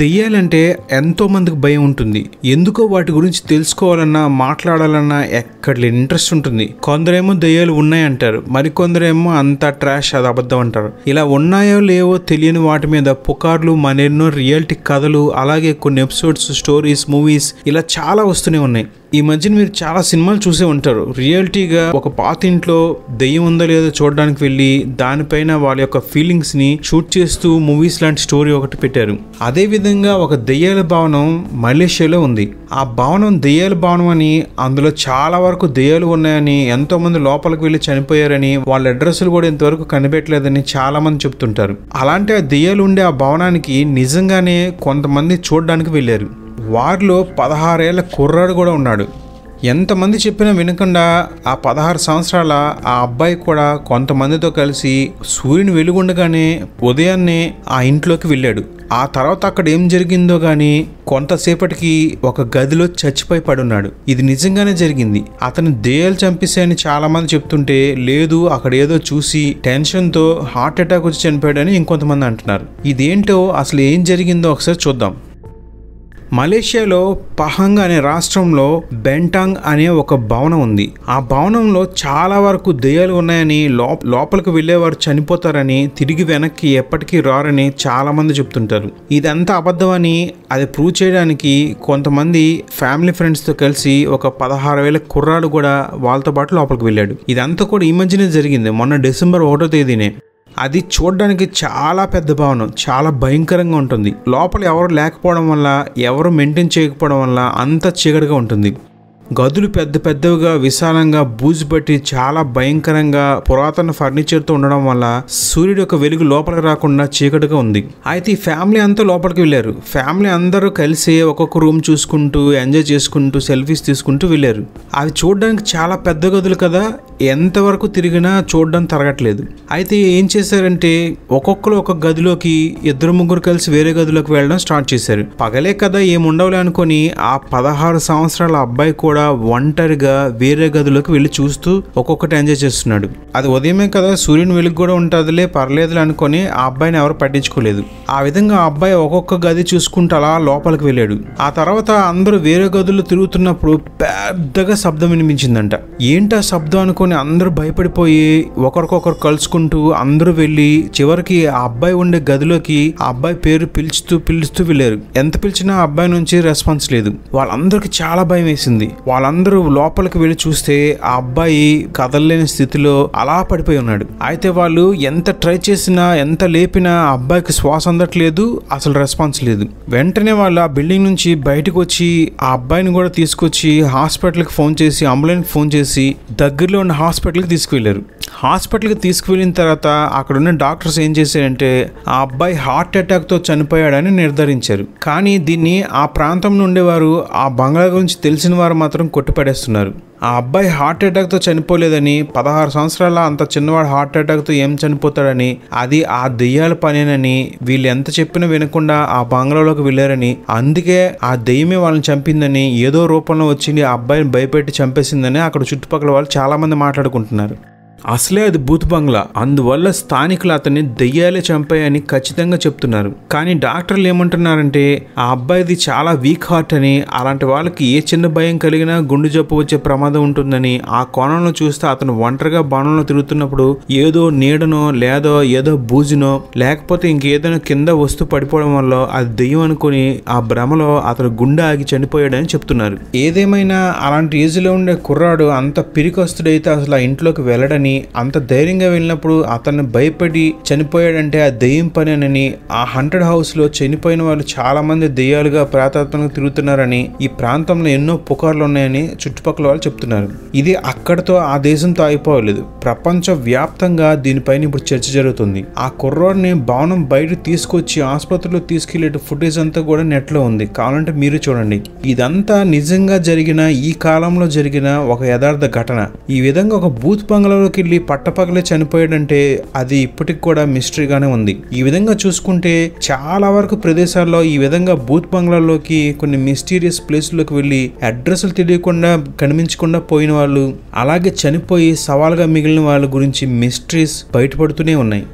దెయ్యాలంటే ఎంతో మందికి భయం ఉంటుంది ఎందుకో వాటి గురించి తెలుసుకోవాలన్నా మాట్లాడాలన్నా ఎక్కడ ఇంట్రెస్ట్ ఉంటుంది కొందరేమో దెయ్యాలు ఉన్నాయంటారు మరికొందరేమో అంత ట్రాష్ అది అబద్ధం అంటారు ఇలా ఉన్నాయో లేవో తెలియని వాటి మీద పుకార్లు మనెన్నో రియాలిటీ కథలు అలాగే కొన్ని ఎపిసోడ్స్ స్టోరీస్ మూవీస్ ఇలా చాలా వస్తూనే ఉన్నాయి ఈ మధ్యన మీరు చాలా సినిమాలు చూసే ఉంటారు రియాలిటీగా ఒక పాత ఇంట్లో దెయ్యం ఉందో లేదో చూడడానికి వెళ్ళి దానిపైన వాళ్ళ యొక్క ఫీలింగ్స్ని షూట్ చేస్తూ మూవీస్ లాంటి స్టోరీ ఒకటి పెట్టారు అదే విధంగా ఒక దెయ్యాల భవనం మలేషియాలో ఉంది ఆ భవనం దెయ్యాల భవనం అని అందులో చాలా వరకు దెయ్యాలు ఉన్నాయని ఎంతో మంది లోపలికి వెళ్ళి చనిపోయారని వాళ్ళ అడ్రస్లు కూడా ఇంతవరకు కనిపెట్టలేదని చాలా మంది చెప్తుంటారు అలాంటి ఆ దెయ్యాలు ఉండే ఆ భవనానికి నిజంగానే కొంతమంది చూడడానికి వెళ్ళారు వారిలో పదహారేళ్ల కుర్రాడు కూడా ఉన్నాడు ఎంతమంది చెప్పినా వినకుండా ఆ పదహారు సంవత్సరాల ఆ అబ్బాయి కూడా కొంతమందితో కలిసి సూర్యుని వెలుగుండగానే ఉదయాన్నే ఆ ఇంట్లోకి వెళ్ళాడు ఆ తర్వాత అక్కడ ఏం జరిగిందో కానీ కొంతసేపటికి ఒక గదిలో చచ్చిపోయి పడున్నాడు ఇది నిజంగానే జరిగింది అతను దేయాలు చంపేశాయని చాలామంది చెప్తుంటే లేదు అక్కడ ఏదో చూసి టెన్షన్తో హార్ట్ అటాక్ వచ్చి చనిపోయాడని ఇంకొంతమంది అంటున్నారు ఇదేంటో అసలు ఏం జరిగిందో ఒకసారి చూద్దాం మలేషియాలో పహంగ్ అనే రాష్ట్రంలో బెంటాంగ్ అనే ఒక భవనం ఉంది ఆ భవనంలో చాలా వరకు దెయ్యాలు ఉన్నాయని లోపలికి వెళ్ళేవారు చనిపోతారని తిరిగి వెనక్కి ఎప్పటికీ రారని చాలా మంది చెప్తుంటారు ఇదంతా అబద్ధమని అది ప్రూవ్ చేయడానికి కొంతమంది ఫ్యామిలీ ఫ్రెండ్స్తో కలిసి ఒక పదహారు వేల కుర్రాడు కూడా వాళ్ళతో పాటు లోపలికి వెళ్ళాడు ఇదంతా కూడా ఈ మధ్యనే జరిగింది మొన్న డిసెంబర్ ఒకటో తేదీనే అది చూడడానికి చాలా పెద్ద భవనం చాలా భయంకరంగా ఉంటుంది లోపల ఎవరు లేకపోవడం వల్ల ఎవరు మెయింటైన్ చేయకపోవడం వల్ల అంత చీకటిగా ఉంటుంది గదులు పెద్ద పెద్దవిగా విశాలంగా బూజు పట్టి చాలా భయంకరంగా పురాతన ఫర్నిచర్తో ఉండడం వల్ల సూర్యుడు యొక్క వెలుగు లోపలికి రాకుండా చీకటిగా ఉంది అయితే ఈ ఫ్యామిలీ అంతా లోపలికి వెళ్ళారు ఫ్యామిలీ అందరూ కలిసి ఒక్కొక్క రూమ్ చూసుకుంటూ ఎంజాయ్ చేసుకుంటూ సెల్ఫీస్ తీసుకుంటూ వెళ్ళారు అవి చూడడానికి చాలా పెద్ద గదులు కదా ఎంతవరకు తిరిగినా చూడడం తరగట్లేదు అయితే ఏం చేశారంటే ఒక్కొక్కరు ఒక గదిలోకి ఇద్దరు ముగ్గురు కలిసి వేరే గదిలోకి వెళ్ళడం స్టార్ట్ చేశారు పగలే కదా ఏముండవులే అనుకొని ఆ పదహారు సంవత్సరాల అబ్బాయి కూడా ఒంటరిగా వేరే గదిలోకి వెళ్ళి చూస్తూ ఒక్కొక్కటి ఎంజాయ్ చేస్తున్నాడు అది ఉదయమే కదా సూర్యుని వెలుగు కూడా ఉంటుందిలే పర్లేదులే అనుకొని ఆ అబ్బాయిని ఎవరు పట్టించుకోలేదు ఆ విధంగా ఆ అబ్బాయి ఒక్కొక్క గది చూసుకుంటూ అలా లోపలికి వెళ్ళాడు ఆ తర్వాత అందరూ వేరే గదులు తిరుగుతున్నప్పుడు పెద్దగా శబ్దం వినిపించిందంట ఏంటా శబ్దం అనుకో అనుకుని అందరూ భయపడిపోయి ఒకరికొకరు కలుసుకుంటూ అందరూ వెళ్ళి చివరికి ఆ అబ్బాయి ఉండే గదిలోకి ఆ అబ్బాయి పేరు పిలుస్తూ పిలుస్తూ వెళ్ళారు ఎంత పిలిచినా అబ్బాయి నుంచి రెస్పాన్స్ లేదు వాళ్ళందరికీ చాలా భయం వేసింది వాళ్ళందరూ లోపలికి వెళ్ళి చూస్తే ఆ అబ్బాయి కదలలేని స్థితిలో అలా పడిపోయి ఉన్నాడు అయితే వాళ్ళు ఎంత ట్రై చేసినా ఎంత లేపినా అబ్బాయికి శ్వాస అందట్లేదు అసలు రెస్పాన్స్ లేదు వెంటనే వాళ్ళు ఆ బిల్డింగ్ నుంచి బయటకు వచ్చి ఆ అబ్బాయిని కూడా తీసుకొచ్చి హాస్పిటల్కి ఫోన్ చేసి అంబులెన్స్ ఫోన్ చేసి దగ్గరలో ఉన్న నన్ను హాస్పిటల్కి తీసుకువెళ్ళారు హాస్పిటల్కి తీసుకువెళ్ళిన తర్వాత అక్కడున్న డాక్టర్స్ ఏం చేశారంటే ఆ అబ్బాయి హార్ట్ అటాక్తో చనిపోయాడని నిర్ధారించారు కానీ దీన్ని ఆ ప్రాంతంలో ఉండేవారు ఆ బంగ్లా గురించి తెలిసిన వారు మాత్రం కొట్టిపడేస్తున్నారు ఆ అబ్బాయి హార్ట్ అటాక్తో చనిపోలేదని పదహారు సంవత్సరాల అంత చిన్నవాడు హార్ట్ అటాక్తో ఏం చనిపోతాడని అది ఆ దెయ్యాల పనేనని వీళ్ళు ఎంత చెప్పినా వినకుండా ఆ బంగ్లాలోకి వెళ్ళారని అందుకే ఆ దెయ్యమే వాళ్ళని చంపిందని ఏదో రూపంలో వచ్చింది ఆ అబ్బాయిని భయపెట్టి చంపేసిందని అక్కడ చుట్టుపక్కల వాళ్ళు చాలామంది మాట్లాడుకుంటున్నారు అసలే అది బూత్ బంగ్లా అందువల్ల స్థానికులు అతన్ని దెయ్యాలే చంపాయని ఖచ్చితంగా చెప్తున్నారు కానీ డాక్టర్లు ఏమంటున్నారంటే ఆ అబ్బాయిది చాలా వీక్ హార్ట్ అని అలాంటి వాళ్ళకి ఏ చిన్న భయం కలిగినా గుండె జబ్బు వచ్చే ప్రమాదం ఉంటుందని ఆ కోణంలో చూస్తే అతను ఒంటరిగా బాణంలో తిరుగుతున్నప్పుడు ఏదో నీడనో లేదో ఏదో బూజునో లేకపోతే ఇంకేదైనా కింద వస్తువు పడిపోవడం వల్ల అది దెయ్యం అనుకుని ఆ భ్రమలో అతను గుండె ఆగి చనిపోయాడని చెప్తున్నారు ఏదేమైనా అలాంటి ఏజ్లో ఉండే కుర్రాడు అంత పిరికొస్తుడైతే అసలు ఆ ఇంట్లోకి వెళ్ళడని కానీ అంత ధైర్యంగా వెళ్ళినప్పుడు అతన్ని భయపడి చనిపోయాడంటే ఆ దెయ్యం పనేనని ఆ హండ్రెడ్ హౌస్లో చనిపోయిన వాళ్ళు చాలామంది దెయ్యాలుగా ప్రాతాత్మకంగా తిరుగుతున్నారని ఈ ప్రాంతంలో ఎన్నో పుకార్లు ఉన్నాయని చుట్టుపక్కల వాళ్ళు చెప్తున్నారు ఇది అక్కడతో ఆ దేశంతో అయిపోవలేదు ప్రపంచ వ్యాప్తంగా దీనిపైన ఇప్పుడు చర్చ జరుగుతుంది ఆ కుర్రాడిని భవనం బయట తీసుకొచ్చి ఆసుపత్రిలో తీసుకెళ్లే ఫుటేజ్ అంతా కూడా నెట్లో ఉంది కావాలంటే మీరు చూడండి ఇదంతా నిజంగా జరిగిన ఈ కాలంలో జరిగిన ఒక యథార్థ ఘటన ఈ విధంగా ఒక బూత్ బంగ్లాలోకి వెళ్ళి పట్టపగలే చనిపోయాడంటే అది ఇప్పటికి కూడా మిస్టరీగానే ఉంది ఈ విధంగా చూసుకుంటే చాలా వరకు ప్రదేశాల్లో ఈ విధంగా బూత్ బంగ్లాల్లోకి కొన్ని మిస్టీరియస్ ప్లేస్లోకి వెళ్ళి అడ్రస్లు తెలియకుండా కనిపించకుండా పోయిన వాళ్ళు అలాగే చనిపోయి సవాల్గా మిగిలిన వాళ్ళ గురించి మిస్టరీస్ బయటపడుతూనే ఉన్నాయి